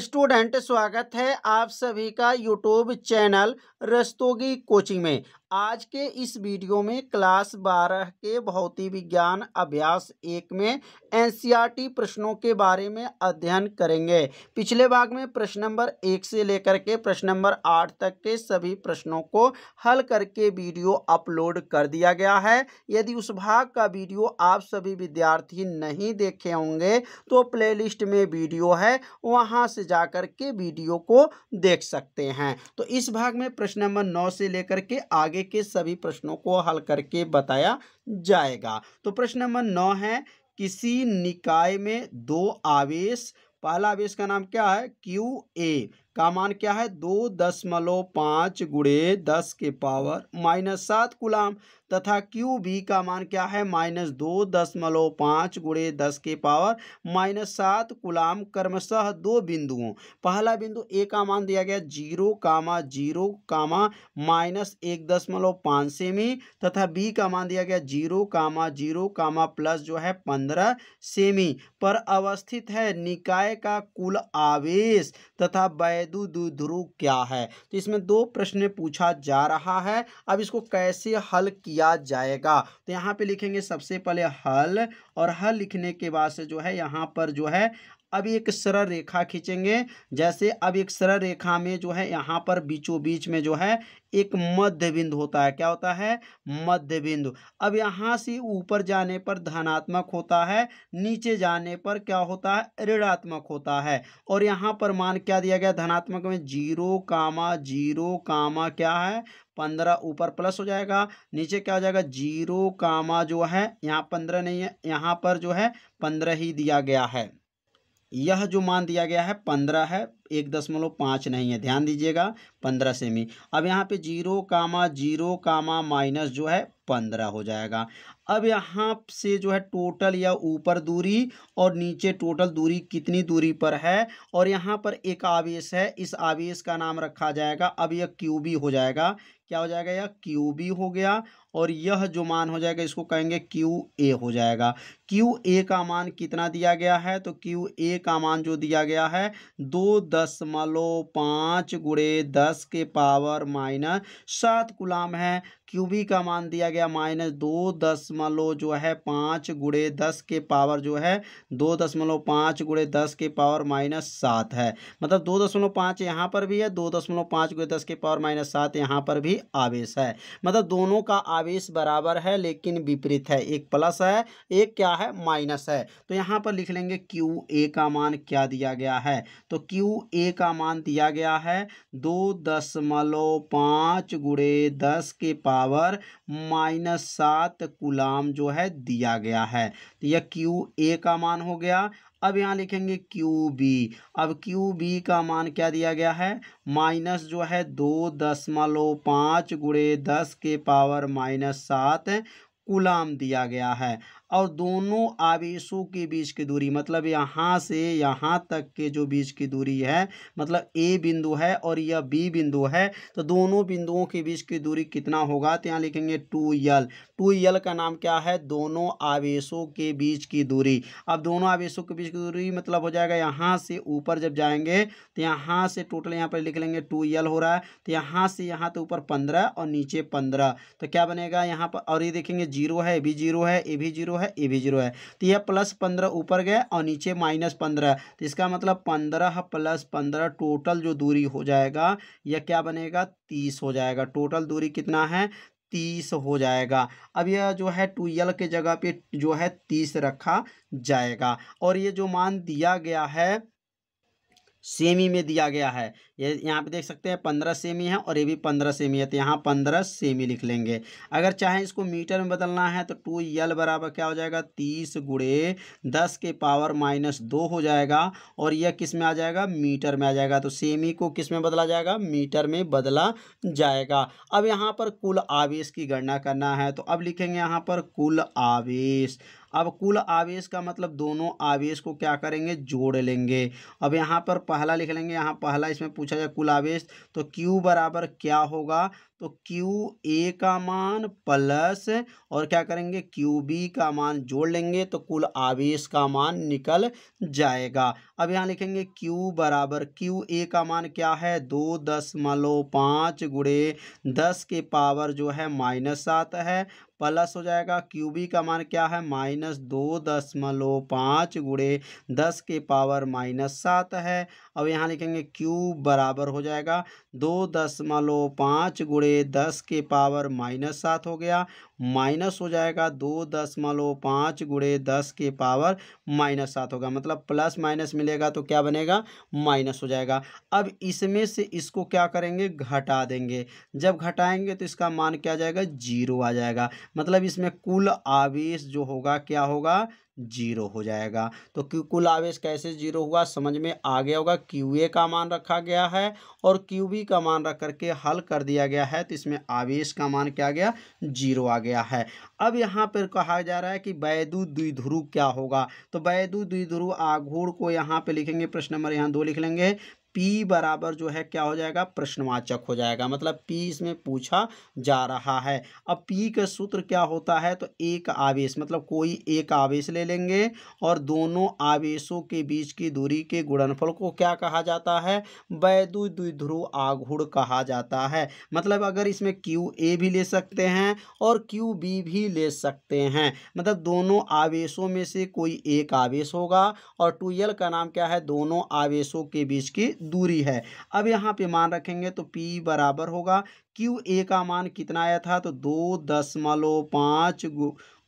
student स्वागत है आप सभी का यूट्यूब चैनल रस्तोगी कोचिंग में आज के इस वीडियो में क्लास बारह के भौतिक विज्ञान अभ्यास एक में एनसीईआरटी e प्रश्नों के बारे में अध्ययन करेंगे पिछले भाग में प्रश्न नंबर एक से लेकर के प्रश्न नंबर आठ तक के सभी प्रश्नों को हल करके वीडियो अपलोड कर दिया गया है यदि उस भाग का वीडियो आप सभी विद्यार्थी नहीं देखे होंगे तो प्लेलिस्ट में वीडियो है वहाँ से जा के वीडियो को देख सकते हैं तो इस भाग में प्रश्न नंबर नौ से लेकर के आगे आगे के सभी प्रश्नों को हल करके बताया जाएगा तो प्रश्न नंबर नौ है किसी निकाय में दो आवेश पहला आवेश का नाम क्या है क्यू ए का मान क्या है दो दशमलव पाँच गुड़े दस के पावर माइनस सात गुलाम तथा क्यू बी का मान क्या है माइनस दो दशमलव पाँच गुड़े दस के पावर माइनस सात गुलाम कर्मशः दो बिंदुओं पहला बिंदु ए का मान दिया गया zero comma zero comma minus एक दशमलव पाँच सेमी तथा बी का मान दिया गया zero comma zero comma plus जो है पंद्रह सेमी पर अवस्थित है निकाय का कुल आवेश तथा दू ध्रुव क्या है तो इसमें दो प्रश्न पूछा जा रहा है अब इसको कैसे हल किया जाएगा तो यहाँ पे लिखेंगे सबसे पहले हल और हल लिखने के बाद से जो है यहाँ पर जो है अब एक सरल रेखा खींचेंगे जैसे अब एक सरल रेखा में जो है यहाँ पर बीचों बीच में जो है एक मध्य बिंदु होता है क्या होता है मध्य बिंदु अब यहाँ से ऊपर जाने पर धनात्मक होता है नीचे जाने पर क्या होता है ऋणात्मक होता है और यहाँ पर मान क्या दिया गया धनात्मक में जीरो कामा जीरो कामा क्या है पंद्रह ऊपर प्लस हो जाएगा नीचे क्या हो जाएगा जीरो कामा जो है यहाँ पंद्रह नहीं है यहाँ पर जो है पंद्रह ही दिया गया है यह जो मान दिया गया है पंद्रह है एक दशमलव पाँच नहीं है ध्यान दीजिएगा पंद्रह सेमी अब यहाँ पे zero comma zero comma minus जो है पंद्रह हो जाएगा अब यहाँ से जो है टोटल या ऊपर दूरी और नीचे टोटल दूरी कितनी दूरी पर है और यहाँ पर एक आवेश है इस आवेश का नाम रखा जाएगा अब यह क्यू बी हो जाएगा क्या हो जाएगा यह क्यू बी हो गया और यह जो मान हो जाएगा इसको कहेंगे क्यू ए हो जाएगा क्यू ए का मान कितना दिया गया है तो क्यू ए का मान जो दिया गया है दो दशमलव पाँच गुड़े दस के पावर माइनस सात गुलाम है क्यू बी का मान दिया गया माइनस दो दशमलव दशमलव जो है पाँच गुड़े दस के पावर जो है दो दशमलव पाँच गुड़े दस के पावर माइनस सात है मतलब दो दशमलव पाँच यहाँ पर भी है दो दशमलव पाँच गुड़े दस के पावर माइनस सात यहाँ पर भी आवेश है मतलब दोनों का आवेश बराबर है लेकिन विपरीत है एक प्लस है एक क्या है माइनस है तो यहाँ पर लिख लेंगे क्यू ए का मान क्या दिया गया है तो क्यू ए का मान दिया गया है दो दशमलव पाँच गुड़े दस के पावर माइनस सात कुला दाम जो है दिया गया है तो यह क्यू ए का मान हो गया अब यहाँ लिखेंगे क्यू बी अब क्यू बी का मान क्या दिया गया है माइनस जो है दो दशमलव पाँच गुड़े दस के पावर माइनस सात गुलाम दिया गया है और दोनों आवेशों के बीच की दूरी मतलब यहाँ से यहाँ तक के जो बीच की दूरी है मतलब ए बिंदु है और यह बी बिंदु है तो दोनों बिंदुओं के बीच की दूरी कितना होगा तो यहाँ लिखेंगे टू यल टू यल का नाम क्या है दोनों आवेशों के बीच की दूरी अब दोनों आवेशों के बीच की दूरी मतलब हो जाएगा यहाँ से ऊपर जब जाएंगे तो यहाँ से टोटल यहाँ पर लिख लेंगे टू यल हो रहा है तो यहाँ से यहाँ तो ऊपर पंद्रह और नीचे पंद्रह तो क्या बनेगा यहाँ पर और ये देखेंगे जीरो है ए भी जीरो है ए भी जीरो है ये भी जीरो है तो यह प्लस पंद्रह ऊपर गया और नीचे माइनस पंद्रह तो इसका मतलब पंद्रह प्लस पंद्रह टोटल जो दूरी हो जाएगा यह क्या बनेगा तीस हो जाएगा टोटल दूरी कितना है तीस हो जाएगा अब यह जो है टू यल के जगह पे जो है तीस रखा जाएगा और ये जो मान दिया गया है सेमी में दिया गया है ये यह यहाँ पे देख सकते हैं पंद्रह सेमी है और ये भी पंद्रह सेमी है तो यहाँ पंद्रह सेमी लिख लेंगे अगर चाहे इसको मीटर में बदलना है तो टू यल बराबर क्या हो जाएगा तीस गुड़े दस के पावर माइनस दो हो जाएगा और यह किस में आ जाएगा मीटर में आ जाएगा तो सेमी को किस में बदला जाएगा मीटर में बदला जाएगा अब यहाँ पर कुल आवेश की गणना करना है तो अब लिखेंगे यहाँ पर कुल आवेश अब कुल आवेश का मतलब दोनों आवेश को क्या करेंगे जोड़ लेंगे अब यहाँ पर पहला लिख लेंगे यहाँ पहला इसमें पूछ पूछा जाए कुल आवेश तो Q बराबर क्या होगा तो Q ए का मान प्लस और क्या करेंगे Q बी का मान जोड़ लेंगे तो कुल आवेश का मान निकल जाएगा अब यहाँ लिखेंगे Q बराबर Q ए का मान क्या है दो दशमलव पाँच गुड़े दस के पावर जो है माइनस सात है प्लस हो जाएगा क्यू बी का मान क्या है माइनस दो दशमलव पाँच गुड़े दस के पावर माइनस सात है अब यहाँ लिखेंगे क्यू बराबर हो जाएगा दो दशमलव पाँच गुड़े दस के पावर माइनस सात हो गया माइनस हो जाएगा दो दशमलव पाँच गुड़े दस के पावर माइनस सात होगा मतलब प्लस माइनस मिलेगा तो क्या बनेगा माइनस हो जाएगा अब इसमें से इसको क्या करेंगे घटा देंगे जब घटाएंगे तो इसका मान क्या जाएगा जीरो आ जाएगा मतलब इसमें कुल आवेश जो होगा क्या होगा जीरो हो जाएगा तो क्यू कुल आवेश कैसे जीरो हुआ समझ में आ गया होगा क्यू ए का मान रखा गया है और क्यू बी का मान रख करके हल कर दिया गया है तो इसमें आवेश का मान क्या गया जीरो आ गया है अब यहाँ पर कहा जा रहा है कि बैदु द्विध्रुव क्या होगा तो बैदु द्विध्रुव आघूर को यहाँ पे लिखेंगे प्रश्न नंबर यहाँ दो लिख लेंगे पी बराबर जो है क्या हो जाएगा प्रश्नवाचक हो जाएगा मतलब पी इसमें पूछा जा रहा है अब पी का सूत्र क्या होता है तो एक आवेश मतलब कोई एक आवेश ले लेंगे और दोनों आवेशों के बीच की दूरी के गुणनफल को क्या कहा जाता है वैदु द्विध्रुव आघुड़ कहा जाता है मतलब अगर इसमें क्यू ए भी ले सकते हैं और क्यू बी भी ले सकते हैं मतलब दोनों आवेशों में से कोई एक आवेश होगा और टू का नाम क्या है दोनों आवेशों के बीच की दूरी है अब यहाँ पे मान रखेंगे तो P बराबर होगा क्यू ए का मान कितना आया था तो दो दशमलव पाँच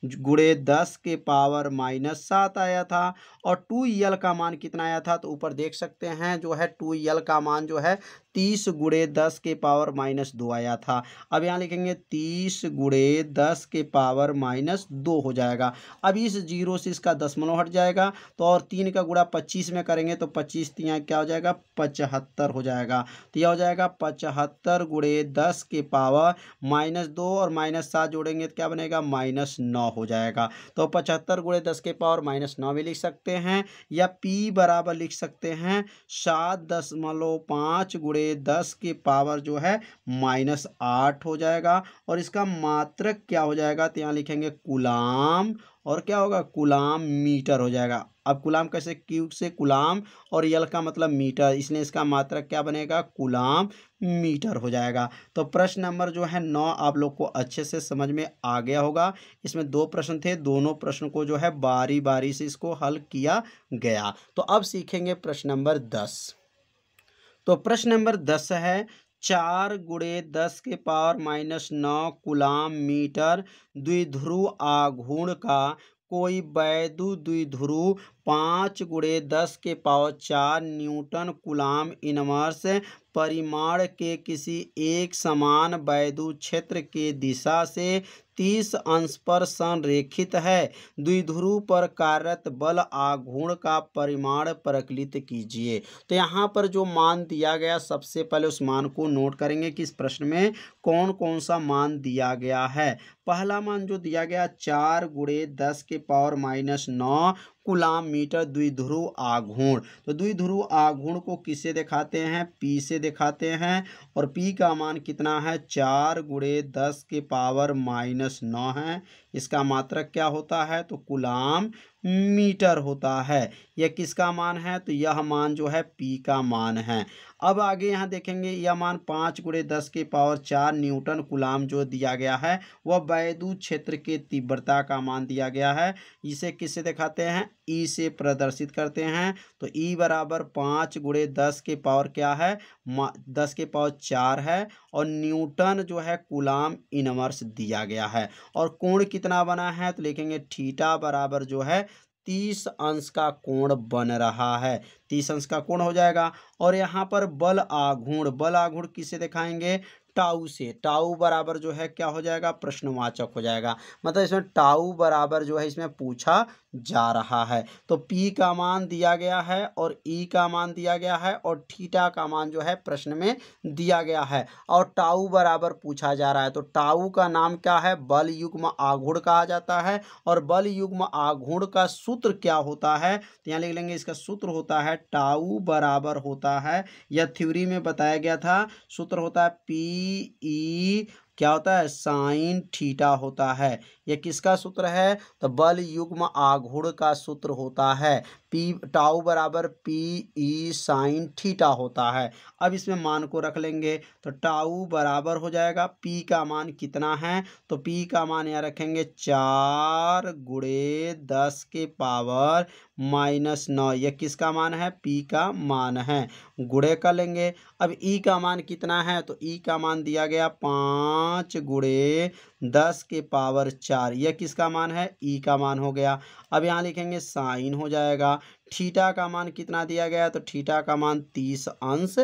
गुड़े दस के पावर माइनस सात आया था और टू यल का मान कितना आया था तो ऊपर देख सकते हैं जो है टू यल का मान जो है तीस गुड़े दस के पावर माइनस दो आया था अब यहाँ लिखेंगे तीस गुड़े दस के पावर माइनस दो हो जाएगा अब इस जीरो से इसका दसमलव हट जाएगा तो और तीन का गुड़ा पच्चीस में करेंगे तो पच्चीस तिया क्या हो जाएगा पचहत्तर हो जाएगा तो यह हो जाएगा पचहत्तर गुड़े दस के पावर माइनस दो और माइनस सात जोड़ेंगे तो क्या बनेगा माइनस नौ हो जाएगा तो पचहत्तर गुड़े दस के पावर माइनस नौ भी लिख सकते हैं या पी बराबर लिख सकते हैं सात दशमलव पाँच गुड़े दस के पावर जो है माइनस आठ हो जाएगा और इसका मात्रक क्या हो जाएगा तो यहाँ लिखेंगे गुलाम और क्या होगा कुलाम मीटर हो जाएगा अब कुलाम कैसे क्यू से कुलाम और यल का मतलब मीटर इसलिए इसका मात्रक क्या बनेगा कुलाम मीटर हो जाएगा तो प्रश्न नंबर जो है नौ आप लोग को अच्छे से समझ में आ गया होगा इसमें दो प्रश्न थे दोनों प्रश्न को जो है बारी बारी से इसको हल किया गया तो अब सीखेंगे प्रश्न नंबर दस तो प्रश्न नंबर दस है चार गुड़े दस के पावर माइनस नौ गुलाम मीटर द्विध्रुव आघूर्ण का कोई वैदु द्विध्रुव पाँच गुड़े दस के पावर चार न्यूटन कुलाम इनवर्स परिमाण के किसी एक समान वैद्यु क्षेत्र के दिशा से तीस अंश पर संरेखित है द्विध्रुव पर कार्यरत बल आघूर्ण का परिमाण प्रकलित कीजिए तो यहाँ पर जो मान दिया गया सबसे पहले उस मान को नोट करेंगे कि इस प्रश्न में कौन कौन सा मान दिया गया है पहला मान जो दिया गया चार गुड़े दस के पावर माइनस नौ कुलाम मीटर द्विध्रु आघूर्ण तो द्विध्रु आघूर्ण को किससे दिखाते हैं पी से दिखाते हैं और पी का मान कितना है चार गुड़े दस के पावर माइनस नौ है इसका मात्रक क्या होता है तो गुलाम मीटर होता है यह किसका मान है तो यह मान जो है पी का मान है अब आगे यहाँ देखेंगे यह मान पाँच गुड़े दस के पावर चार न्यूटन गुलाम जो दिया गया है वह वैदु क्षेत्र के तीव्रता का मान दिया गया है इसे किससे दिखाते हैं ई से प्रदर्शित करते हैं तो ई बराबर पाँच गुड़े दस के पावर क्या है दस के पावर चार है और न्यूटन जो है गुलाम इनवर्स दिया गया है और कोण की कितना बना है तो लिखेंगे ठीटा बराबर जो है तीस अंश का कोण बन रहा है तीस अंश का कोण हो जाएगा और यहाँ पर बल आघूर्ण बल आघूर्ण किसे दिखाएंगे टाऊ से टाऊ बराबर जो है क्या हो जाएगा प्रश्नवाचक हो जाएगा मतलब इसमें टाऊ बराबर जो है इसमें पूछा जा रहा है तो पी का मान दिया गया है और ई e का मान दिया गया है और ठीटा का मान जो है प्रश्न में दिया गया है और टाऊ बराबर पूछा जा रहा है तो टाऊ का नाम क्या है बल युग्म आघूर्ण कहा जाता है और बल युग्म आघूर्ण का सूत्र क्या होता है तो यहाँ लिख लेंगे इसका सूत्र होता है टाऊ बराबर होता है यह थ्योरी में बताया गया था सूत्र होता है पी ई e, क्या होता है साइन थीटा होता है यह किसका सूत्र है तो बल युग्म आघूर्ण का सूत्र होता है पी टाउ बराबर पी ई साइन थीटा होता है अब इसमें मान को रख लेंगे तो टाउ बराबर हो जाएगा पी का मान कितना है तो पी का मान यहाँ रखेंगे चार गुड़े दस के पावर माइनस नौ यह किसका मान है पी का मान है गुड़े कर लेंगे अब ई का मान कितना है तो ई का मान दिया गया पाँच गुड़े दस के पावर चार यह किसका मान है ई का मान हो गया अब यहाँ लिखेंगे साइन हो जाएगा ठीटा का मान कितना दिया गया है तो ठीटा का मान तीस अंश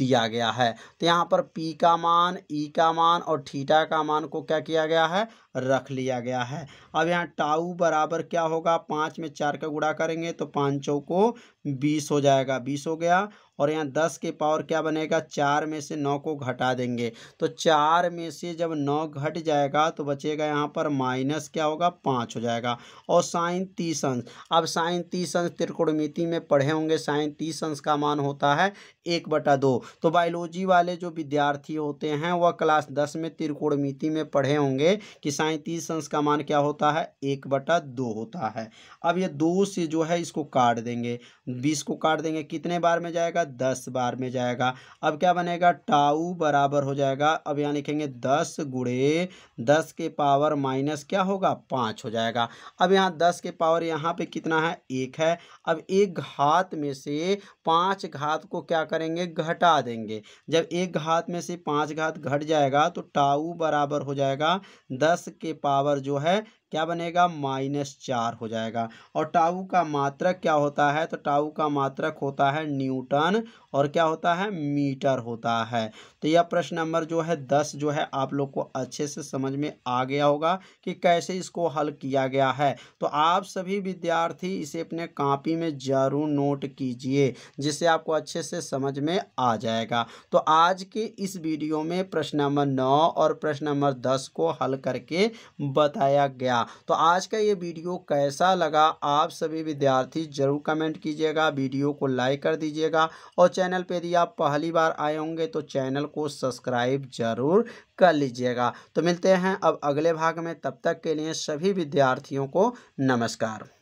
दिया गया है तो यहाँ पर पी का मान ई का मान और ठीटा का मान को क्या किया गया है रख लिया गया है अब यहाँ टाऊ बराबर क्या होगा पाँच में चार का गुड़ा करेंगे तो पाँचों को बीस हो जाएगा बीस हो गया और यहाँ दस के पावर क्या बनेगा चार में से नौ को घटा देंगे तो चार में से जब नौ घट जाएगा तो बचेगा यहाँ पर माइनस क्या होगा पाँच हो जाएगा और साइन तीस अंश अब साइन तीस अंश त्रिकोणमिति में पढ़े होंगे साइन तीस अंश का मान होता है एक बटा दो तो बायोलॉजी वाले जो विद्यार्थी होते हैं वह क्लास दस में त्रिकोणमिति में पढ़े होंगे कि सैंतीस अंश का मान क्या होता है एक बटा दो होता है अब ये दो से जो है इसको काट देंगे बीस को काट देंगे कितने बार में जाएगा दस बार में जाएगा अब क्या बनेगा टाऊ बराबर हो जाएगा अब यहाँ लिखेंगे दस गुड़े दस के पावर माइनस क्या होगा पाँच हो जाएगा अब यहाँ दस के पावर यहाँ पे कितना है एक है अब एक घात में से पाँच घात को क्या करेंगे घटा देंगे जब एक घात में से पाँच घात घट जाएगा तो टाऊ बराबर हो जाएगा दस के पावर जो है क्या बनेगा माइनस चार हो जाएगा और टाऊ का मात्रक क्या होता है तो टाऊ का मात्रक होता है न्यूटन और क्या होता है मीटर होता है तो यह प्रश्न नंबर जो है दस जो है आप लोग को अच्छे से समझ में आ गया होगा कि कैसे इसको हल किया गया है तो आप सभी विद्यार्थी इसे अपने कापी में ज़रूर नोट कीजिए जिससे आपको अच्छे से समझ में आ जाएगा तो आज के इस वीडियो में प्रश्न नंबर नौ और प्रश्न नंबर दस को हल करके बताया गया गया तो आज का ये वीडियो कैसा लगा आप सभी विद्यार्थी ज़रूर कमेंट कीजिएगा वीडियो को लाइक कर दीजिएगा और चैनल पे यदि आप पहली बार आए होंगे तो चैनल को सब्सक्राइब ज़रूर कर लीजिएगा तो मिलते हैं अब अगले भाग में तब तक के लिए सभी विद्यार्थियों को नमस्कार